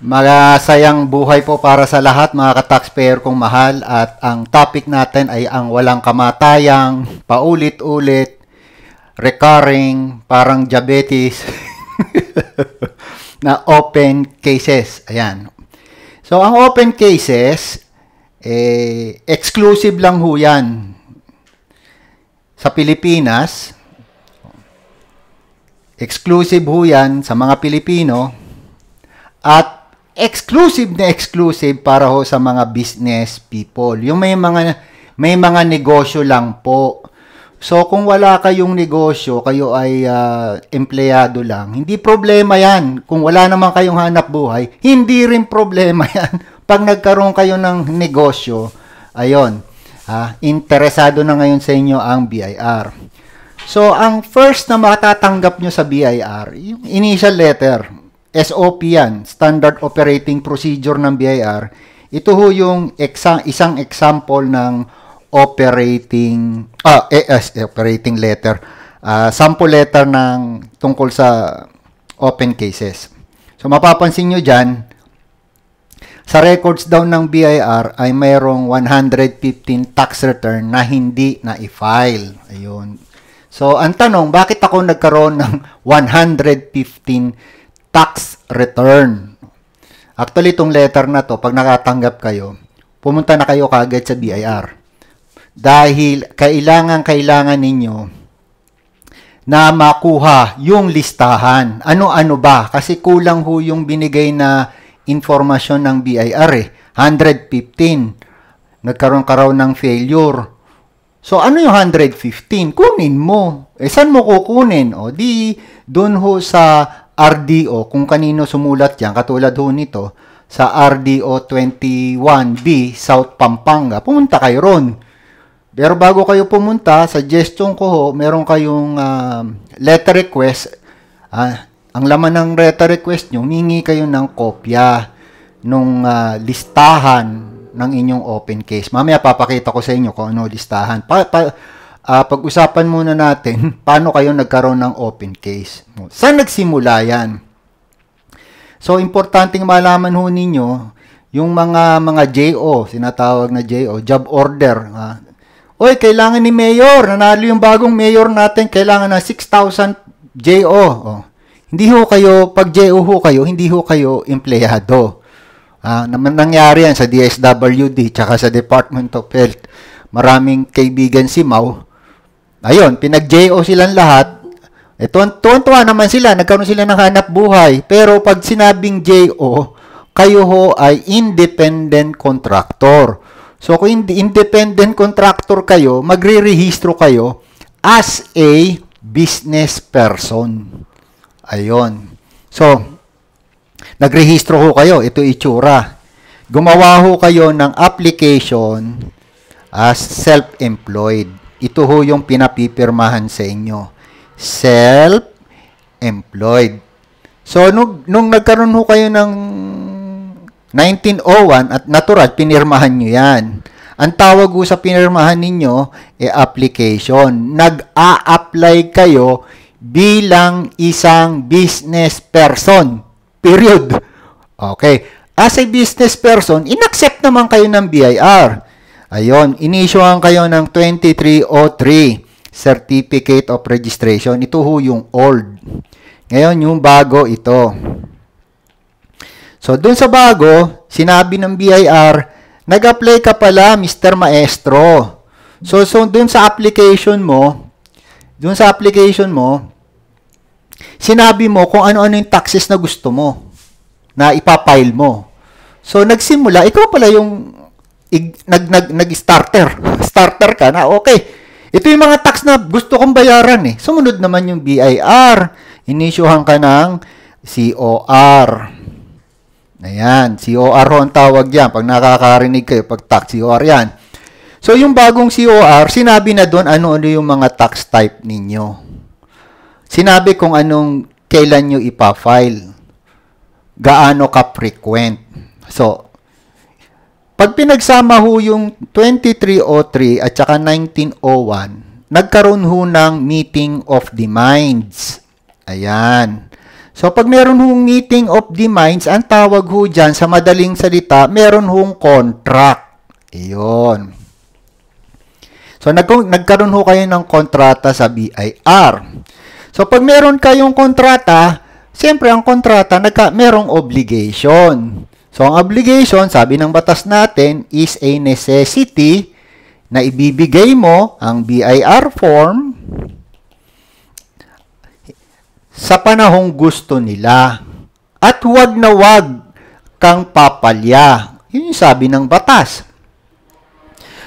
Masayang buhay po para sa lahat mga ka-taxpayer kong mahal at ang topic natin ay ang walang kamatayang, paulit-ulit, recurring, parang diabetes na open cases. Ayan. So ang open cases, eh, exclusive lang ho yan sa Pilipinas. Exclusive ho yan sa mga Pilipino at exclusive na exclusive para ho sa mga business people. Yung may mga may mga negosyo lang po. So kung wala kayong negosyo, kayo ay uh, empleyado lang, hindi problema 'yan. Kung wala naman kayong hanap buhay, hindi rin problema 'yan. Pag nagkaroon kayo ng negosyo, ayon. Ha, ah, interesado na ngayon sa inyo ang BIR. So, ang first na matatanggap nyo sa BIR, yung initial letter. SOP yan, Standard Operating Procedure ng BIR. Ito ho yung exa- isang example ng operating ah, AS, eh, eh, operating letter, uh, sample letter ng tungkol sa open cases. So mapapansin nyo dyan, sa records daw ng BIR ay mayroong 115 tax return na hindi na i-file. Ayun. So ang tanong, bakit ako nagkaroon ng 115 tax return. Actually, itong letter na to, pag nakatanggap kayo, pumunta na kayo kagad sa BIR. Dahil kailangan-kailangan ninyo na makuha yung listahan. Ano-ano ba? Kasi kulang ho yung binigay na informasyon ng BIR eh. 115. Nagkaroon ka raw ng failure. So ano yung 115? Kunin mo. Eh saan mo kukunin? O di doon ho sa RDO kung kanino sumulat yan, katulad ho nito, sa RDO 21B South Pampanga. Pumunta kayo ron. Pero bago kayo pumunta, suggestion ko ho, meron kayong uh, letter request. Uh, ang laman ng letter request nyo, mingi kayo ng kopya nung uh, listahan ng inyong open case. Mamaya papakita ko sa inyo kung ano listahan. Pa, pa, uh, pag-usapan muna natin paano kayo nagkaroon ng open case. Saan nagsimula yan? So, importanteng malaman ho ninyo yung mga mga JO, sinatawag na JO, job order. Uh, Oy, kailangan ni mayor, nanalo yung bagong mayor natin, kailangan na 6,000 JO. Oh. Hindi ho kayo, pag JO ho kayo, hindi ho kayo empleyado. Ah, uh, naman nangyari yan sa DSWD tsaka sa Department of Health. Maraming kaibigan si Mao Ayun, pinag-JO silang lahat. Eh, tuwan-tuwa naman sila, nagkaroon sila ng hanap buhay. Pero pag sinabing JO, kayo ho ay independent contractor. So kung independent contractor kayo, magre-rehistro kayo as a business person. Ayon. So, nagrehistro ho kayo. Ito itsura. Gumawa ho kayo ng application as self-employed. Ito ho yung pinapipirmahan sa inyo. Self-employed. So, nung, nung nagkaroon ho kayo ng 1901 at natural, pinirmahan nyo yan. Ang tawag ho sa pinirmahan ninyo, e eh, application. Nag-a-apply kayo bilang isang business person. Period. Okay. As a business person, inaccept naman kayo ng BIR. Ayun, inisyuhan kayo ng 2303 Certificate of Registration. Ito ho yung old. Ngayon, yung bago ito. So, dun sa bago, sinabi ng BIR, nag-apply ka pala, Mr. Maestro. So, so dun sa application mo, dun sa application mo, sinabi mo kung ano-ano yung taxes na gusto mo na ipapile mo. So, nagsimula, ikaw pala yung ig, nag, nag, nag-starter. Starter ka na, okay. Ito yung mga tax na gusto kong bayaran eh. Sumunod naman yung BIR. Inisyuhan ka ng COR. Ayan, COR ang tawag yan. Pag nakakarinig kayo, pag tax COR yan. So, yung bagong COR, sinabi na doon ano-ano yung mga tax type ninyo. Sinabi kung anong kailan nyo ipafile. Gaano ka frequent. So, pag pinagsama ho yung 2303 at saka 1901, nagkaroon ho ng meeting of the minds. Ayan. So pag meron hong meeting of the minds, ang tawag ho dyan sa madaling salita, meron hong contract. Iyon. So nag nagkaroon ho kayo ng kontrata sa BIR. So pag meron kayong kontrata, siyempre ang kontrata nagka merong obligation. So, ang obligation, sabi ng batas natin, is a necessity na ibibigay mo ang BIR form sa panahong gusto nila. At huwag na huwag kang papalya. Yun yung sabi ng batas.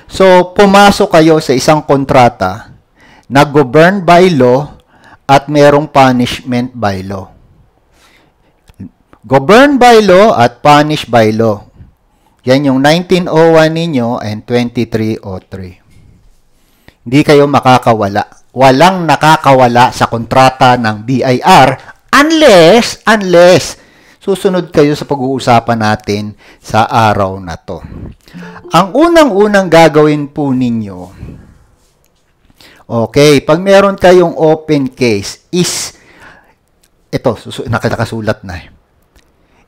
So, pumasok kayo sa isang kontrata na governed by law at merong punishment by law. Governed by law at punished by law. Yan yung 1901 ninyo and 2303. Hindi kayo makakawala. Walang nakakawala sa kontrata ng BIR unless, unless, susunod kayo sa pag-uusapan natin sa araw na to. Ang unang-unang gagawin po ninyo, okay, pag meron kayong open case is, ito, nakasulat na eh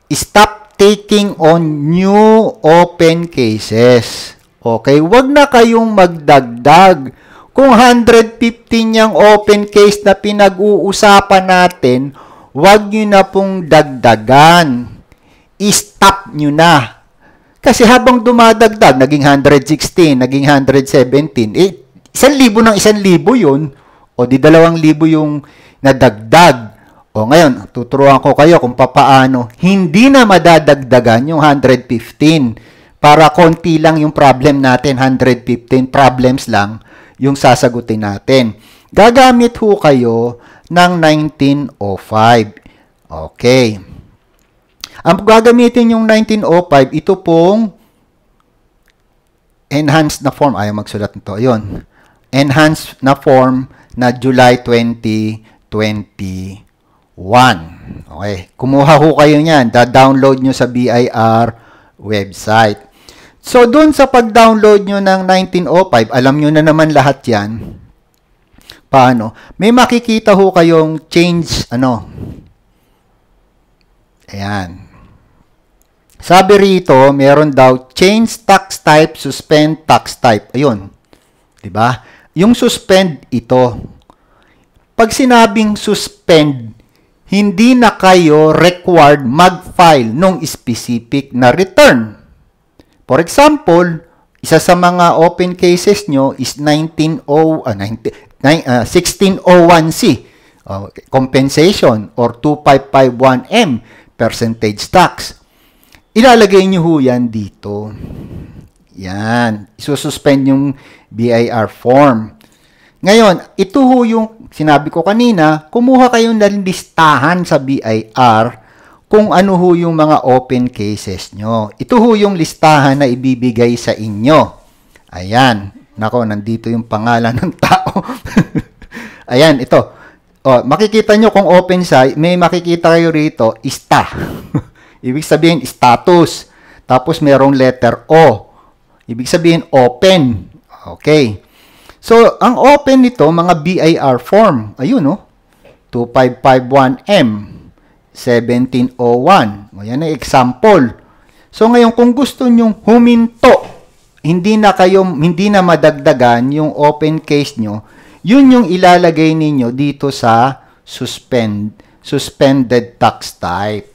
Stop taking on new open cases. Okay, wag na kayong magdagdag. Kung 115 yung open case na pinag-uusapan natin, wag nyo na pong dagdagan. I-stop nyo na. Kasi habang dumadagdag, naging 116, naging 117, eh, isang libo ng isang libo yun, o di dalawang libo yung nadagdag o ngayon, tuturuan ko kayo kung papaano hindi na madadagdagan yung 115 para konti lang yung problem natin, 115 problems lang yung sasagutin natin. Gagamit ho kayo ng 1905. Okay. Ang gagamitin yung 1905, ito pong enhanced na form. Ayaw magsulat nito. Ayun. Enhanced na form na July 2020 1. Okay, kumuha ho kayo niyan, da-download nyo sa BIR website. So, doon sa pag-download nyo ng 1905, alam nyo na naman lahat yan. Paano? May makikita ho kayong change, ano? Ayan. Sabi rito, meron daw change tax type, suspend tax type. Ayun. 'Di ba? Yung suspend ito. Pag sinabing suspend, hindi na kayo required mag-file nung specific na return. For example, isa sa mga open cases nyo is 19 uh, 19, uh, 1601C, uh, compensation, or 2551M, percentage tax. Ilalagay nyo ho yan dito. Yan. Isususpend yung BIR form. Ngayon, ito ho yung sinabi ko kanina, kumuha kayo ng listahan sa BIR kung ano ho yung mga open cases nyo. Ito ho yung listahan na ibibigay sa inyo. Ayan. Nako, nandito yung pangalan ng tao. Ayan, ito. O, makikita nyo kung open siya, may makikita kayo rito, ista. Ibig sabihin, status. Tapos merong letter O. Ibig sabihin, open. Okay. So, ang open nito, mga BIR form. Ayun, no? 2551M, 1701. O, yan ang example. So, ngayon, kung gusto nyong huminto, hindi na kayo, hindi na madagdagan yung open case nyo, yun yung ilalagay ninyo dito sa suspend, suspended tax type.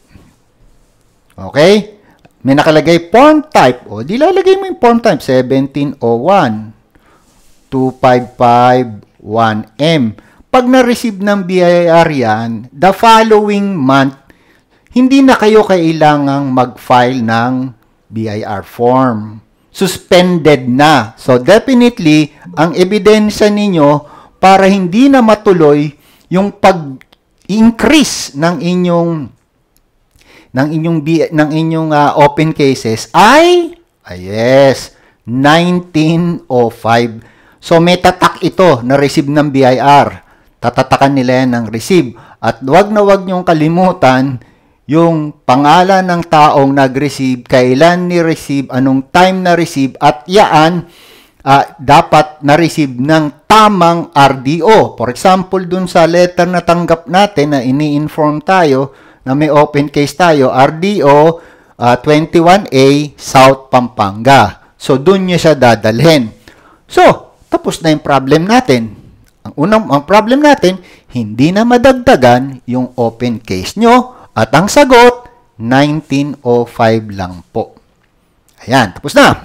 Okay? May nakalagay form type. O, dilalagay mo yung form type, 1701. 255.1M. Pag na-receive ng BIR yan, the following month, hindi na kayo kailangang mag-file ng BIR form. Suspended na. So definitely, ang ebidensya ninyo para hindi na matuloy yung pag-increase ng inyong ng inyong ng inyong uh, open cases ay ah, yes 1905 So may tatak ito na receive ng BIR. Tatatakan nila yan ng receive. At wag na wag niyong kalimutan yung pangalan ng taong nag-receive, kailan ni-receive, anong time na-receive, at yaan uh, dapat na-receive ng tamang RDO. For example, dun sa letter na tanggap natin na ini-inform tayo na may open case tayo, RDO uh, 21A South Pampanga. So, dun niya siya dadalhin. So, tapos na yung problem natin. Ang unang ang problem natin, hindi na madagdagan yung open case nyo at ang sagot, 1905 lang po. Ayan, tapos na.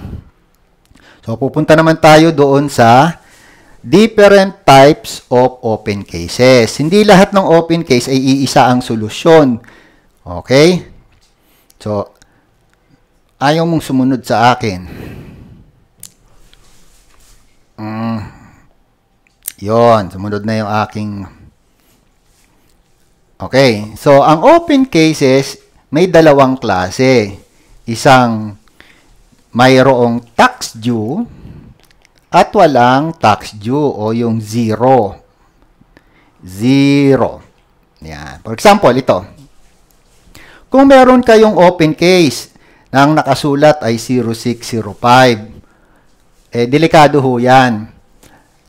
So, pupunta naman tayo doon sa different types of open cases. Hindi lahat ng open case ay iisa ang solusyon. Okay? So, ayaw mong sumunod sa akin. Mm. Yon, sumunod na yung aking Okay, so ang open cases may dalawang klase. Isang mayroong tax due at walang tax due o yung zero. Zero. Yan. For example, ito. Kung meron kayong open case na ang nakasulat ay 0605, eh, delikado ho yan.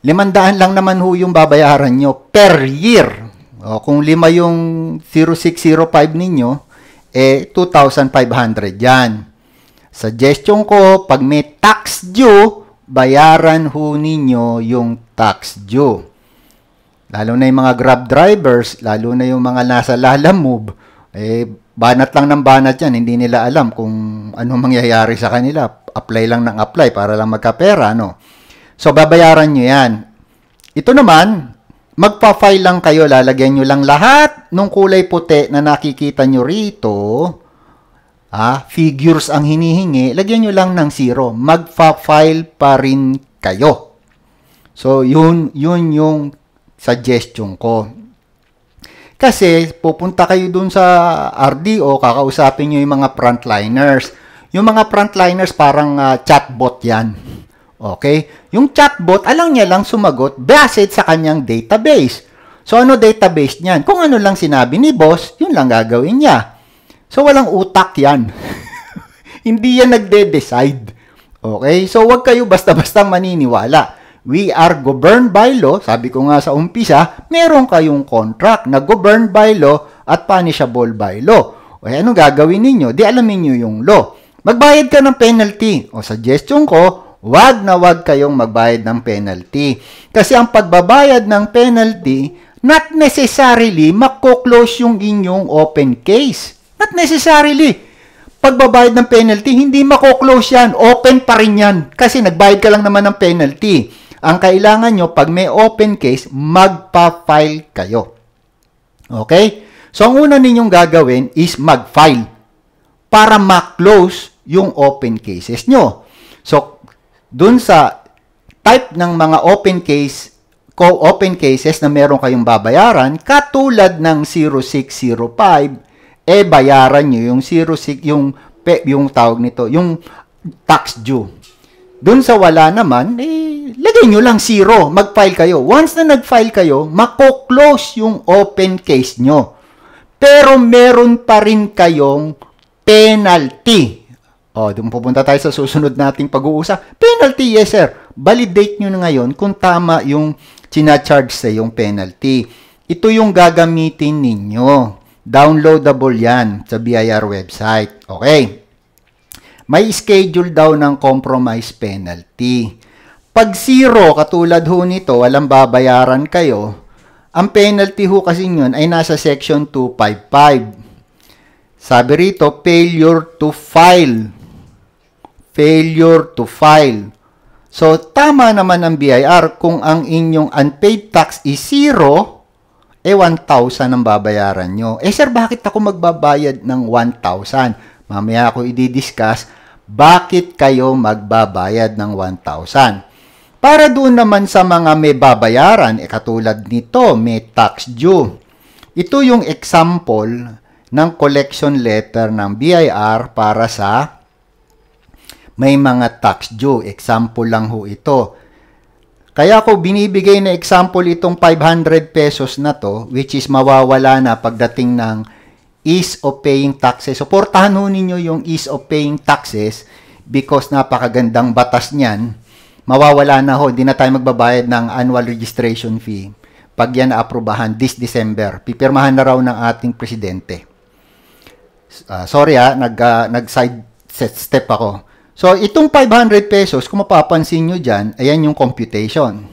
Limandaan lang naman ho yung babayaran nyo per year. O, kung lima yung 0605 ninyo, eh, 2,500 yan. Suggestion ko, pag may tax due, bayaran ho ninyo yung tax due. Lalo na yung mga grab drivers, lalo na yung mga nasa Lalamove, eh, banat lang ng banat yan. Hindi nila alam kung ano mangyayari sa kanila. Apply lang ng apply para lang magkapera, no? So, babayaran nyo yan. Ito naman, magpa-file lang kayo. Lalagyan nyo lang lahat ng kulay puti na nakikita nyo rito. Ah, figures ang hinihingi. Lagyan nyo lang ng zero. Magpa-file pa rin kayo. So, yun, yun yung suggestion ko. Kasi pupunta kayo doon sa RDO, kakausapin nyo yung mga frontliners. Yung mga frontliners parang uh, chatbot yan. Okay? Yung chatbot, alam niya lang sumagot based sa kanyang database. So, ano database niyan? Kung ano lang sinabi ni boss, yun lang gagawin niya. So, walang utak yan. Hindi yan nagde-decide. Okay? So, wag kayo basta-basta maniniwala we are governed by law, sabi ko nga sa umpisa, meron kayong contract na governed by law at punishable by law. O ano gagawin ninyo? Di alamin niyo yung law. Magbayad ka ng penalty. O suggestion ko, wag na wag kayong magbayad ng penalty. Kasi ang pagbabayad ng penalty, not necessarily mako-close yung inyong open case. Not necessarily pagbabayad ng penalty, hindi mako-close yan. Open pa rin yan. Kasi nagbayad ka lang naman ng penalty. Ang kailangan nyo, pag may open case, magpa-file kayo. Okay? So, ang una ninyong gagawin is mag-file para ma-close yung open cases nyo. So, dun sa type ng mga open case co-open cases na meron kayong babayaran, katulad ng 0605, eh bayaran nyo yung 06, yung, yung tawag nito, yung tax due. Doon sa wala naman, eh lagay nyo lang zero, mag-file kayo. Once na nag-file kayo, mako-close yung open case nyo. Pero meron pa rin kayong penalty. O, doon pupunta tayo sa susunod nating pag-uusap. Penalty, yes sir. Validate nyo na ngayon kung tama yung charge sa yung penalty. Ito yung gagamitin ninyo. Downloadable yan sa BIR website. Okay. May schedule daw ng compromise penalty. Pag zero, katulad ho nito, walang babayaran kayo, ang penalty ho kasi yun ay nasa section 255. Sabi rito, failure to file. Failure to file. So, tama naman ang BIR kung ang inyong unpaid tax is zero, eh 1,000 ang babayaran nyo. Eh sir, bakit ako magbabayad ng 1,000? Mamaya ako i-discuss, bakit kayo magbabayad ng 1,000? Para doon naman sa mga may babayaran, eh, katulad nito, may tax due. Ito yung example ng collection letter ng BIR para sa may mga tax due. Example lang ho ito. Kaya ko binibigay na example itong 500 pesos na to, which is mawawala na pagdating ng ease of paying taxes. Suportahan ho ninyo yung ease of paying taxes because napakagandang batas niyan mawawala na ho, hindi na tayo magbabayad ng annual registration fee pag yan aprubahan this December. Pipirmahan na raw ng ating presidente. Uh, sorry ha, nag, uh, ah, nag side step ako. So, itong 500 pesos, kung mapapansin nyo dyan, ayan yung computation.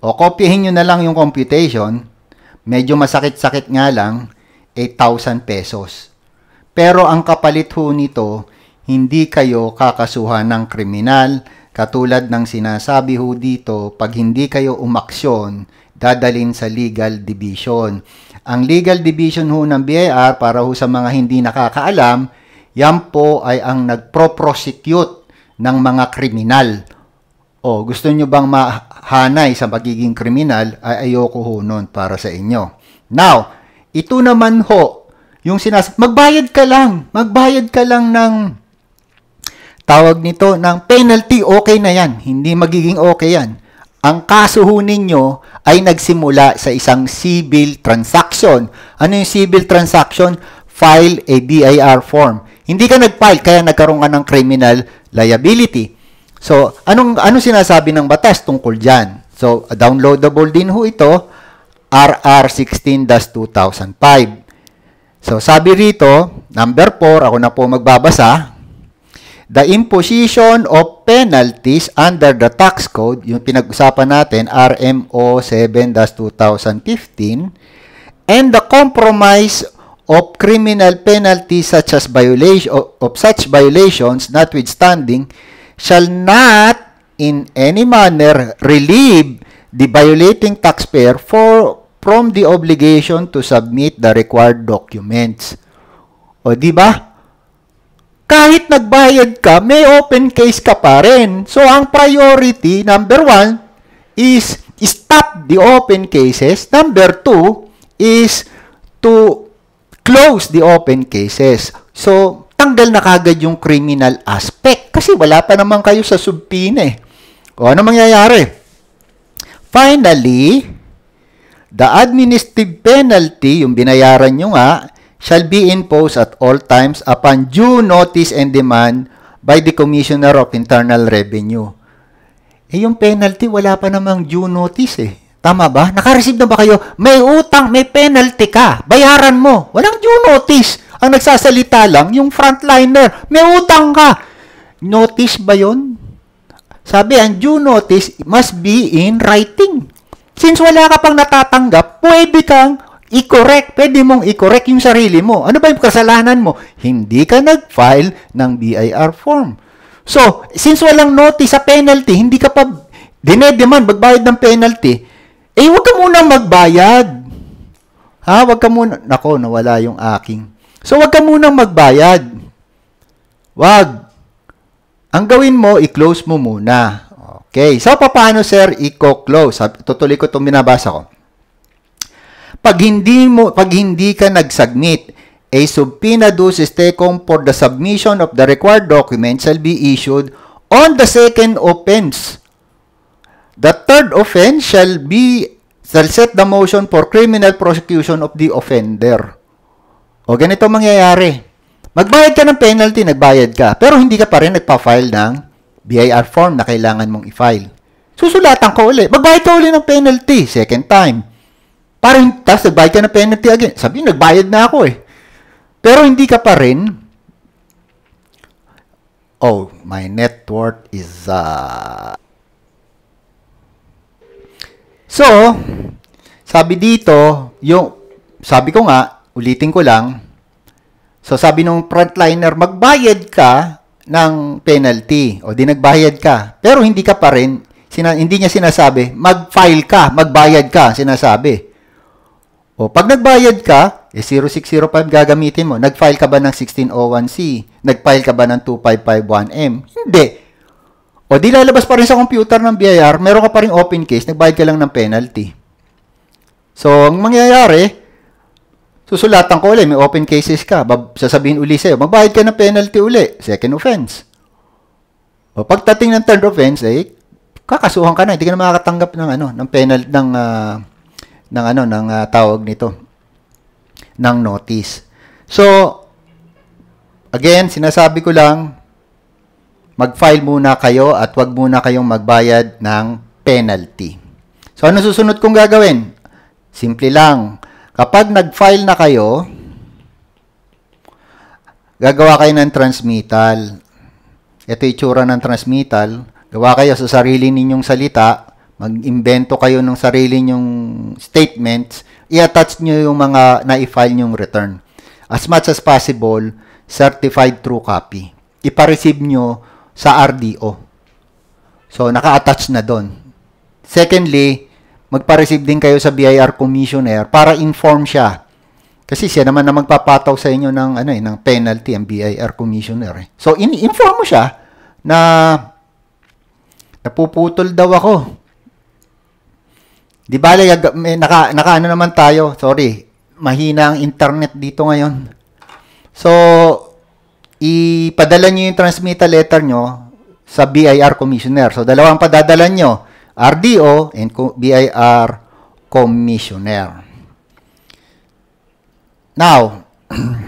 O, kopyahin nyo na lang yung computation. Medyo masakit-sakit nga lang, 8,000 pesos. Pero ang kapalit ho nito, hindi kayo kakasuhan ng kriminal, Katulad ng sinasabi ho dito, pag hindi kayo umaksyon, dadalin sa legal division. Ang legal division ho ng BIR, para ho sa mga hindi nakakaalam, yan po ay ang nagpro-prosecute ng mga kriminal. O, gusto nyo bang mahanay sa pagiging kriminal, ay ayoko ho nun para sa inyo. Now, ito naman ho, yung sinasabi, magbayad ka lang, magbayad ka lang ng Tawag nito ng penalty, okay na yan. Hindi magiging okay yan. Ang kaso ho ninyo ay nagsimula sa isang civil transaction. Ano yung civil transaction? File a DIR form. Hindi ka nag-file kaya nagkaroon ka ng criminal liability. So, anong anong sinasabi ng batas tungkol diyan? So, downloadable din ho ito RR16-2005. So, sabi rito, number 4, ako na po magbabasa, the imposition of penalties under the tax code, yung pinag-usapan natin, RMO 7-2015, and the compromise of criminal penalties such as violation of such violations notwithstanding shall not in any manner relieve the violating taxpayer for from the obligation to submit the required documents. O di ba? kahit nagbayad ka, may open case ka pa rin. So, ang priority, number one, is stop the open cases. Number two is to close the open cases. So, tanggal na kagad yung criminal aspect kasi wala pa naman kayo sa subpina eh. O ano mangyayari? Finally, the administrative penalty, yung binayaran nyo nga, shall be imposed at all times upon due notice and demand by the Commissioner of Internal Revenue. Eh, yung penalty, wala pa namang due notice eh. Tama ba? Nakareceive na ba kayo? May utang, may penalty ka. Bayaran mo. Walang due notice. Ang nagsasalita lang, yung frontliner, may utang ka. Notice ba yon? Sabi, ang due notice must be in writing. Since wala ka pang natatanggap, pwede kang i-correct. Pwede mong i-correct yung sarili mo. Ano ba yung kasalanan mo? Hindi ka nag-file ng BIR form. So, since walang notice sa penalty, hindi ka pa dinedeman magbayad ng penalty, eh wag ka muna magbayad. Ha? Wag ka muna. Nako, nawala yung aking. So, wag ka muna magbayad. Wag. Ang gawin mo, i-close mo muna. Okay. So, paano sir, i-close? Tutuloy ko itong binabasa ko. Pag hindi, mo, pag hindi ka nagsagnit, a subpoena dus tecum for the submission of the required document shall be issued on the second offense. The third offense shall be shall set the motion for criminal prosecution of the offender. O ganito mangyayari. Magbayad ka ng penalty, nagbayad ka, pero hindi ka pa rin nagpa-file ng BIR form na kailangan mong i-file. Susulatan ko ulit. Magbayad ka ulit ng penalty, second time. Parang, tapos nagbayad ka ng penalty again. Sabi, nagbayad na ako eh. Pero hindi ka pa rin, oh, my net worth is, uh... So, sabi dito, yung, sabi ko nga, ulitin ko lang, so sabi nung frontliner, magbayad ka ng penalty, o di nagbayad ka, pero hindi ka pa rin, sina, hindi niya sinasabi, mag-file ka, magbayad ka, sinasabi. O pag nagbayad ka, eh 0605 gagamitin mo. Nagfile ka ba ng 1601C? Nagfile ka ba ng 2551M? Hindi. O di lalabas pa rin sa computer ng BIR, meron ka pa rin open case, nagbayad ka lang ng penalty. So, ang mangyayari, susulatan ko ulit, may open cases ka, sasabihin uli sa'yo, magbayad ka ng penalty uli, second offense. O pagdating ng third offense, eh, kakasuhan ka na, hindi ka na makakatanggap ng, ano, ng penalty, ng uh, ng ano ng uh, tawag nito ng notice. So again, sinasabi ko lang mag-file muna kayo at wag muna kayong magbayad ng penalty. So ano susunod kong gagawin? Simple lang. Kapag nag-file na kayo, gagawa kayo ng transmittal. Ito itsura ng transmittal. Gawa kayo sa sarili ninyong salita mag-imbento kayo ng sarili nyong statements, i-attach nyo yung mga na-file nyong return. As much as possible, certified true copy. Ipareceive nyo sa RDO. So, naka-attach na doon. Secondly, magpa-receive din kayo sa BIR commissioner para inform siya. Kasi siya naman na magpapataw sa inyo ng ano eh, ng penalty ang BIR commissioner. Eh. So, in-inform mo siya na napuputol daw ako Di ba, naka, naka ano naman tayo, sorry, mahina ang internet dito ngayon. So, ipadala nyo yung transmittal letter nyo sa BIR Commissioner. So, dalawang padadala nyo, RDO and BIR Commissioner. Now,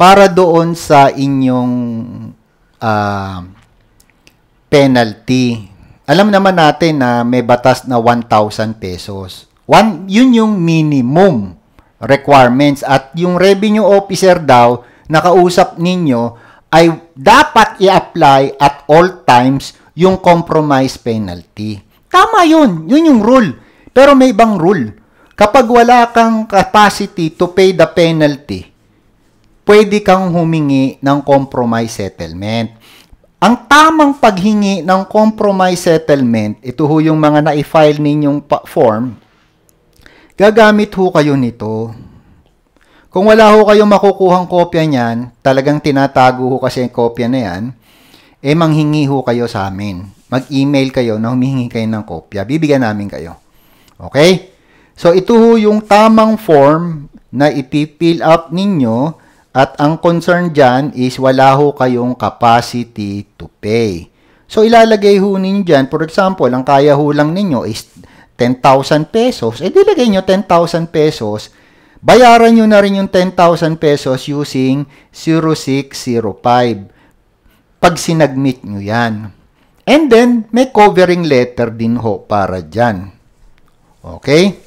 para doon sa inyong uh, penalty. Alam naman natin na may batas na 1,000 pesos. One, yun yung minimum requirements at yung revenue officer daw na kausap ninyo ay dapat i-apply at all times yung compromise penalty. Tama yun. Yun yung rule. Pero may ibang rule. Kapag wala kang capacity to pay the penalty, pwede kang humingi ng compromise settlement. Ang tamang paghingi ng compromise settlement, ito ho yung mga na-file ninyong form, gagamit ho kayo nito. Kung wala ho kayong makukuhang kopya niyan, talagang tinatago ho kasi yung kopya na yan, eh manghingi ho kayo sa amin. Mag-email kayo na humihingi kayo ng kopya. Bibigyan namin kayo. Okay? So ito ho yung tamang form na ipipill up ninyo at ang concern dyan is wala ho kayong capacity to pay. So ilalagay ho ninyo dyan, for example, ang kaya ho lang ninyo is 10,000 pesos. Eh dilagay nyo 10,000 pesos, bayaran nyo na rin yung 10,000 pesos using 0605 pag sinagmit nyo yan. And then, may covering letter din ho para dyan. Okay?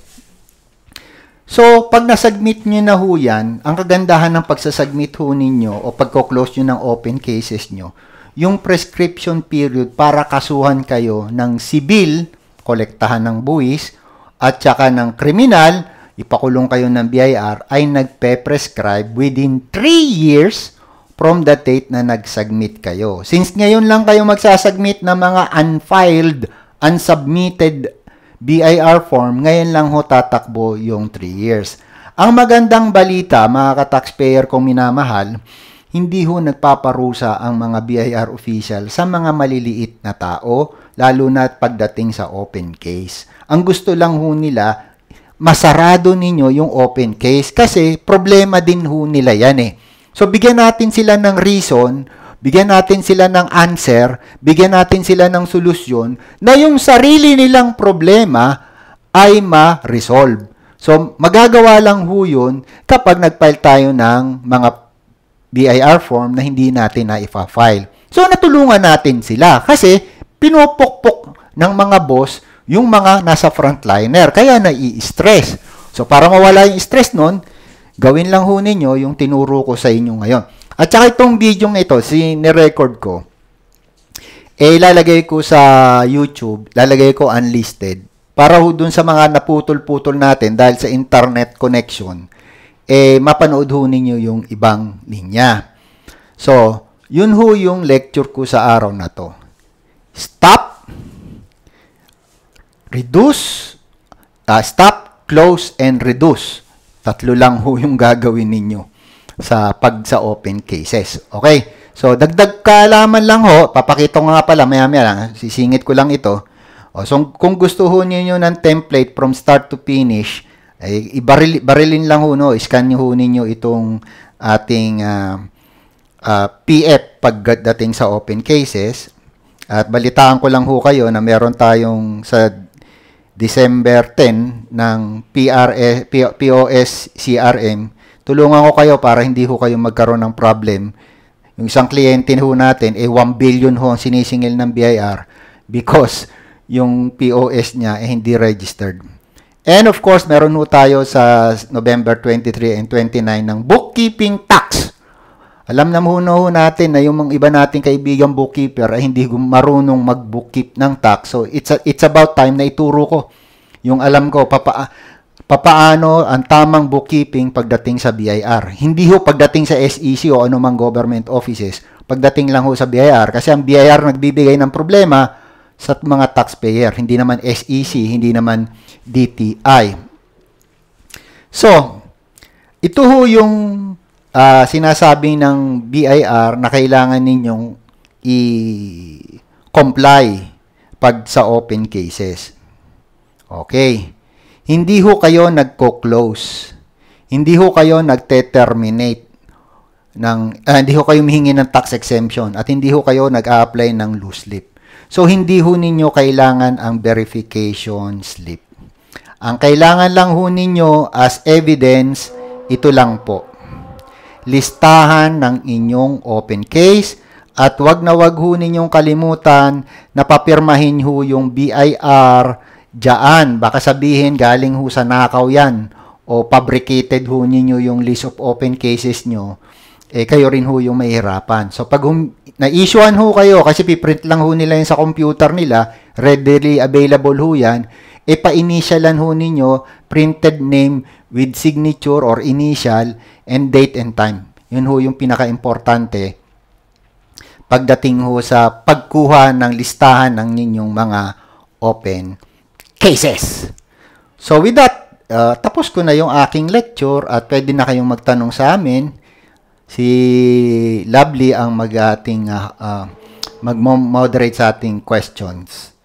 So, pag nasubmit nyo na ho yan, ang kagandahan ng pagsasubmit ho ninyo o pagko-close nyo ng open cases nyo, yung prescription period para kasuhan kayo ng civil, kolektahan ng buwis, at saka ng criminal, ipakulong kayo ng BIR, ay nagpe-prescribe within 3 years from the date na nagsubmit kayo. Since ngayon lang kayo magsasubmit ng mga unfiled, unsubmitted BIR form, ngayon lang ho tatakbo yung 3 years. Ang magandang balita, mga ka-taxpayer kong minamahal, hindi ho nagpaparusa ang mga BIR official sa mga maliliit na tao, lalo na pagdating sa open case. Ang gusto lang ho nila, masarado ninyo yung open case kasi problema din ho nila yan eh. So bigyan natin sila ng reason bigyan natin sila ng answer, bigyan natin sila ng solusyon na yung sarili nilang problema ay ma-resolve. So, magagawa lang ho yun kapag nag-file tayo ng mga BIR form na hindi natin na ipa-file. So, natulungan natin sila kasi pinupukpok ng mga boss yung mga nasa frontliner. Kaya nai-stress. So, para mawala yung stress nun, gawin lang ho ninyo yung tinuro ko sa inyo ngayon. At saka itong video ng ito, si ni-record ko, eh lalagay ko sa YouTube, lalagay ko unlisted para ho dun sa mga naputol-putol natin dahil sa internet connection, eh mapanood ho ninyo yung ibang linya. So, yun ho yung lecture ko sa araw na to. Stop, reduce, uh, stop, close, and reduce. Tatlo lang ho yung gagawin ninyo sa pag sa open cases. Okay? So, dagdag kaalaman lang ho, papakita ko nga pala, maya-maya lang, sisingit ko lang ito. O, so, kung gusto ho ninyo ng template from start to finish, ay, ibaril, barilin lang ho, no? scan nyo ho ninyo itong ating uh, ah, uh, ah, PF pagdating sa open cases. At balitaan ko lang ho kayo na meron tayong sa December 10 ng PRS, POS CRM, tulungan ko kayo para hindi ho kayo magkaroon ng problem. Yung isang kliyente ho natin, eh 1 billion ho ang sinisingil ng BIR because yung POS niya eh hindi registered. And of course, meron ho tayo sa November 23 and 29 ng bookkeeping tax. Alam na muna ho natin na yung mga iba nating kaibigan bookkeeper ay eh, hindi marunong mag-bookkeep ng tax. So it's, a, it's about time na ituro ko yung alam ko papa papaano ang tamang bookkeeping pagdating sa BIR. Hindi ho pagdating sa SEC o anumang government offices, pagdating lang ho sa BIR kasi ang BIR nagbibigay ng problema sa mga taxpayer, hindi naman SEC, hindi naman DTI. So, ito ho yung uh, sinasabi ng BIR na kailangan ninyong i-comply pag sa open cases. Okay. Hindi ho kayo nagko-close. Hindi ho kayo nagte-terminate ng uh, hindi ho kayo humihingi ng tax exemption at hindi ho kayo nag-a-apply ng loose slip. So hindi ho ninyo kailangan ang verification slip. Ang kailangan lang ho ninyo as evidence ito lang po. Listahan ng inyong open case at wag na wag ho ninyong kalimutan na papirmahin ho yung BIR Diyan, baka sabihin galing ho sa nakaw yan o fabricated ho ninyo yung list of open cases nyo, eh kayo rin ho yung mahirapan. So pag hum- na-issuean ho kayo kasi piprint lang ho nila yan sa computer nila, readily available ho yan, e eh, pa-initialan ho ninyo printed name with signature or initial and date and time. Yun ho yung pinaka-importante pagdating ho sa pagkuha ng listahan ng ninyong mga open cases. So with that, uh, tapos ko na yung aking lecture at pwede na kayong magtanong sa amin. Si Lovely ang mag-ating uh, uh, mag-moderate sa ating questions.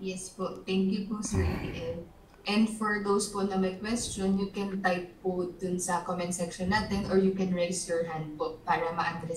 Yes po. Thank you po, Sir ATL. And for those po na may question, you can type po dun sa comment section natin or you can raise your hand po para ma-address